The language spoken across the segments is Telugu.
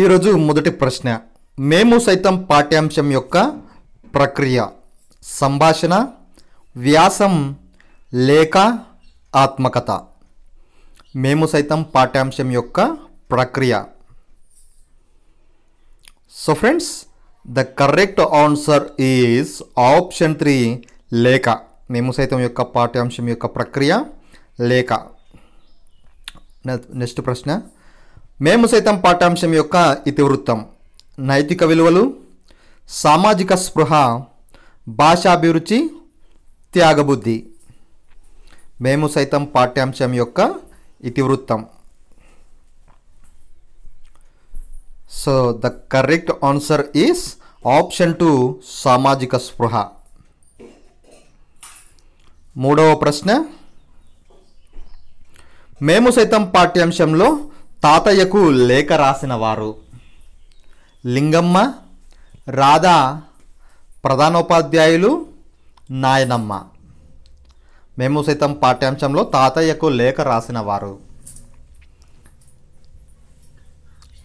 ఈరోజు మొదటి ప్రశ్న మేము సైతం పాఠ్యాంశం యొక్క ప్రక్రియ సంభాషణ వ్యాసం లేక ఆత్మకథ మేము సైతం పాఠ్యాంశం యొక్క ప్రక్రియ so friends the correct answer is option three లేక మేము సైతం యొక్క పాఠ్యాంశం యొక్క ప్రక్రియ లేక నెక్స్ట్ ప్రశ్న మేము సైతం పాఠ్యాంశం యొక్క ఇతివృత్తం నైతిక విలువలు సామాజిక స్పృహ భాషాభిరుచి త్యాగబుద్ధి మేము సైతం పాఠ్యాంశం యొక్క ఇతివృత్తం so the correct answer is option two సామాజిక స్పృహ మూడవ ప్రశ్న మేము సైతం పాఠ్యాంశంలో తాతయ్యకు లేఖ రాసిన వారు లింగమ్మ రాధా ప్రధానోపాధ్యాయులు నాయనమ్మ మేము సైతం పాఠ్యాంశంలో తాతయ్యకు లేఖ రాసిన వారు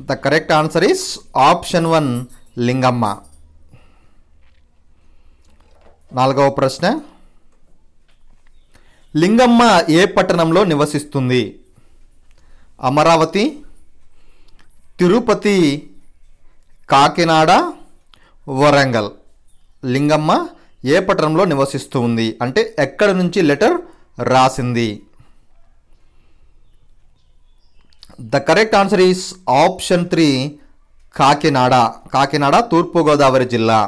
the correct answer is option one Lingamma నాలుగవ ప్రశ్న లింగమ్మ ఏ పట్టణంలో నివసిస్తుంది అమరావతి తిరుపతి కాకినాడ వరంగల్ లింగమ్మ ఏ పట్టణంలో నివసిస్తూ ఉంది అంటే ఎక్కడి నుంచి లెటర్ రాసింది the correct answer is option three Kakinada Kakinada Turpu Godavari జిల్లా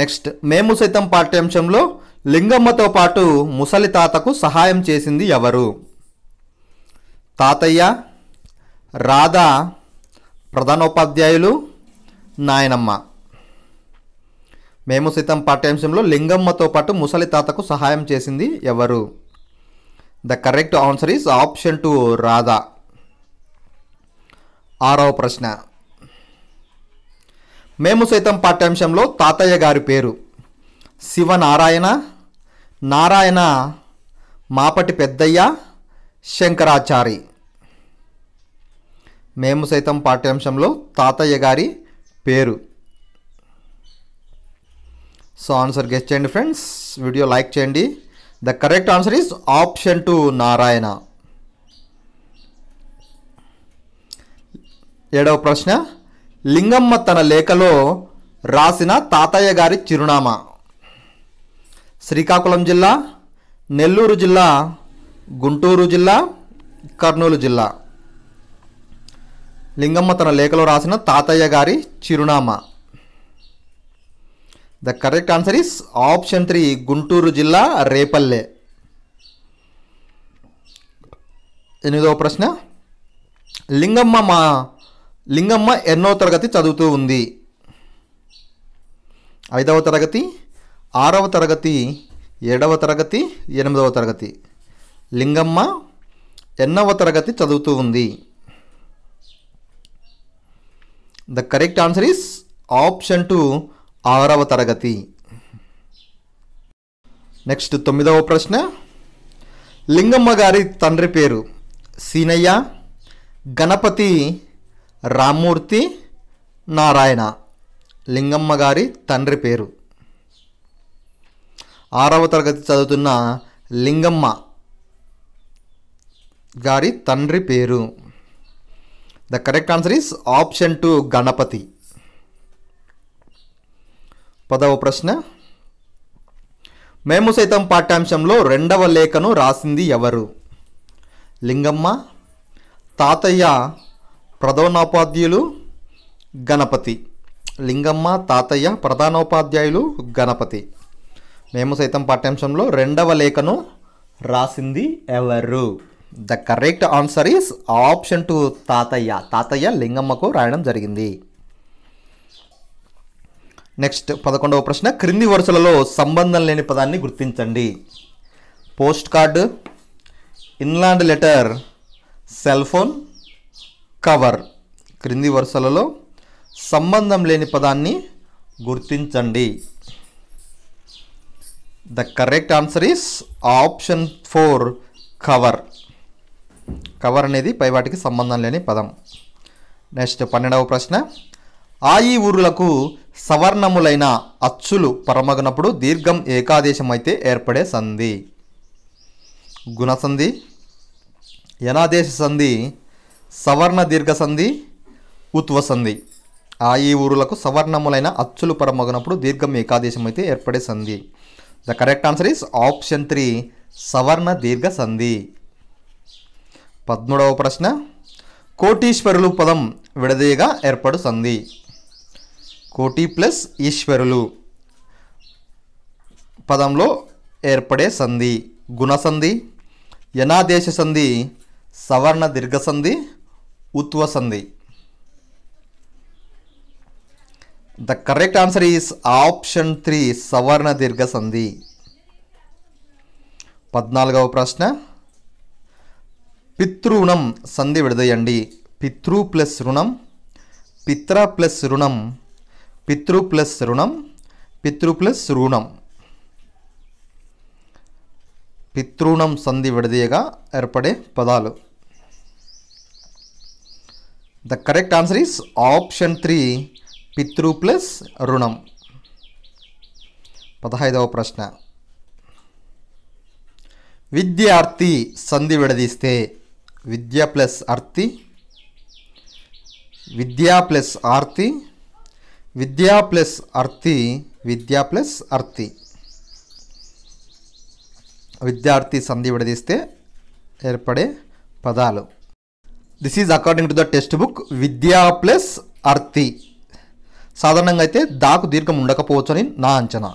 నెక్స్ట్ మేము సైతం పాఠ్యాంశంలో లింగమ్మతో పాటు ముసలి తాతకు సహాయం చేసింది ఎవరు తాతయ్య రాధ ప్రధానోపాధ్యాయులు నాయనమ్మ మేము సైతం పాఠ్యాంశంలో లింగమ్మతో పాటు ముసలి తాతకు సహాయం చేసింది ఎవరు the correct answer is option two Radha ఆరవ ప్రశ్న మేము సైతం పాఠ్యాంశంలో తాతయ్య గారి పేరు శివనారాయణ నారాయణ మాపటి పెద్దయ్య శంకరాచారి మేము సైతం పాఠ్యాంశంలో తాతయ్య గారి పేరు సో ఆన్సర్ గెస్ట్ చేయండి ఫ్రెండ్స్ వీడియో లైక్ చేయండి the correct answer is option two Narayana ఏడవ ప్రశ్న లింగమ్మ తన లేఖలో రాసిన తాతయ్య గారి చిరునామా శ్రీకాకుళం జిల్లా నెల్లూరు జిల్లా గుంటూరు జిల్లా కర్నూలు జిల్లా లింగమ్మ తన లేఖలో రాసిన తాతయ్య గారి చిరునామా the correct answer is option three Guntur జిల్లా రేపల్లె ఎనిమిదవ ప్రశ్న లింగమ్మ మా లింగమ్మ ఎన్నో తరగతి చదువుతూ ఉంది ఐదవ తరగతి ఆరవ తరగతి ఏడవ తరగతి ఎనిమిదవ తరగతి లింగమ్మ ఎన్నవ తరగతి చదువుతూ ఉంది the correct answer is option two ఆరవ తరగతి నెక్స్ట్ తొమ్మిదవ ప్రశ్న లింగమ్మ గారి తండ్రి పేరు సీనయ్య గణపతి రామ్మూర్తి నారాయణ లింగమ్మ గారి తండ్రి పేరు ఆరవ తరగతి చదువుతున్న లింగమ్మ గారి తండ్రి పేరు the correct answer is option two Ganapathi పదవ ప్రశ్న మేము సైతం పాఠ్యాంశంలో రెండవ లేఖను రాసింది ఎవరు లింగమ్మ తాతయ్య ప్రధానోపాధ్యాయులు గణపతి లింగమ్మ తాతయ్య ప్రధానోపాధ్యాయులు గణపతి మేము సైతం పాఠ్యాంశంలో రెండవ లేఖను రాసింది ఎవరు the correct answer is option two తాతయ్య తాతయ్య లింగమ్మకు రాయడం జరిగింది నెక్స్ట్ పదకొండవ ప్రశ్న క్రింది వరుసలలో సంబంధం లేని పదాన్ని గుర్తించండి post card inland letter cell phone cover క్రింది వరుసలలో సంబంధం లేని పదాన్ని గుర్తించండి the correct answer is option four cover cover అనేది పైవాటికి సంబంధం లేని పదం నెక్స్ట్ పన్నెండవ ప్రశ్న ఆ ఈ ఊరులకు సవర్ణములైన అచ్చులు పరమగినప్పుడు దీర్ఘం ఏకాదేశం అయితే ఏర్పడే సంధి గుణసంధి యనాదేశ సంధి సవర్ణ దీర్ఘ సంధి ఉత్వ సంధి ఈ ఊరులకు సవర్ణములైన అచ్చులు పరమగినప్పుడు దీర్ఘం ఏకాదేశం అయితే ఏర్పడే సంధి the correct answer is option three సవర్ణ దీర్ఘ సంధి పద్మూడవ ప్రశ్న కోటీశ్వరులు పదం విడదీయగా ఏర్పడుతుంది కోటి ప్లస్ ఈశ్వరులు పదంలో ఏర్పడే సంధి గుణసంధి యనాదేశ సంధి సవర్ణ దీర్ఘ సంధి ఉత్వ సంధి the correct answer is option three సవర్ణ దీర్ఘ సంధి పద్నాలుగవ ప్రశ్న పితృణం సంధి విడదయండి పితృ ప్లస్ రుణం పిత్ర ప్లస్ రుణం పితృ ప్లస్ రుణం పితృ ప్లస్ రుణం పితృణం సంధి విడదీయగా ఏర్పడే పదాలు the correct answer is option three పితృ ప్లస్ రుణం పదహైదవ ప్రశ్న విద్యార్థి సంధి విడదీస్తే విద్య ప్లస్ అర్తి విద్యా ప్లస్ ఆర్తి విద్యా ప్లస్ అర్తి విద్యా ప్లస్ అర్తి విద్యార్థి సంధి విడదీస్తే ఏర్పడే పదాలు this is according to the text book విద్యా ప్లస్ అర్తి సాధారణంగా అయితే దాకు దీర్ఘం ఉండకపోవచ్చు అని నా అంచనా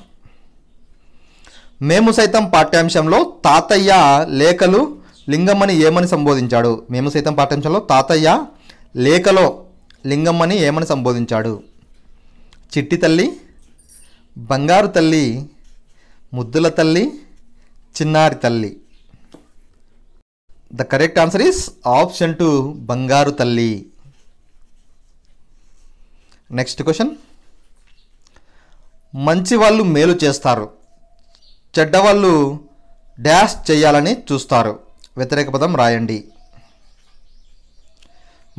మేము సైతం పాఠ్యాంశంలో తాతయ్య లేఖలు లింగమ్మని ఏమని సంబోధించాడు మేము సైతం పాఠ్యాంశంలో తాతయ్య లేఖలో లింగమ్మని ఏమని సంబోధించాడు చిట్టి తల్లి బంగారు తల్లి ముద్దుల తల్లి చిన్నారి తల్లి the correct answer is option two బంగారు తల్లి నెక్స్ట్ క్వశ్చన్ మంచి వాళ్ళు మేలు చేస్తారు చెడ్డవాళ్ళు డ్యాష్ చేయాలని చూస్తారు వ్యతిరేక పదం రాయండి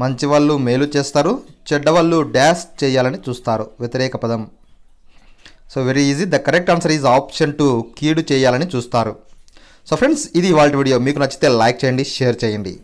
మంచి వాళ్ళు మేలు చేస్తారు చెడ్డవాళ్ళు డ్యాష్ చేయాలని చూస్తారు వ్యతిరేక పదం so very easy the correct answer is option two కీడు చేయాలని చూస్తారు సో ఫ్రెండ్స్ ఇది వాళ్ళ వీడియో మీకు నచ్చితే లైక్ చేయండి షేర్ చేయండి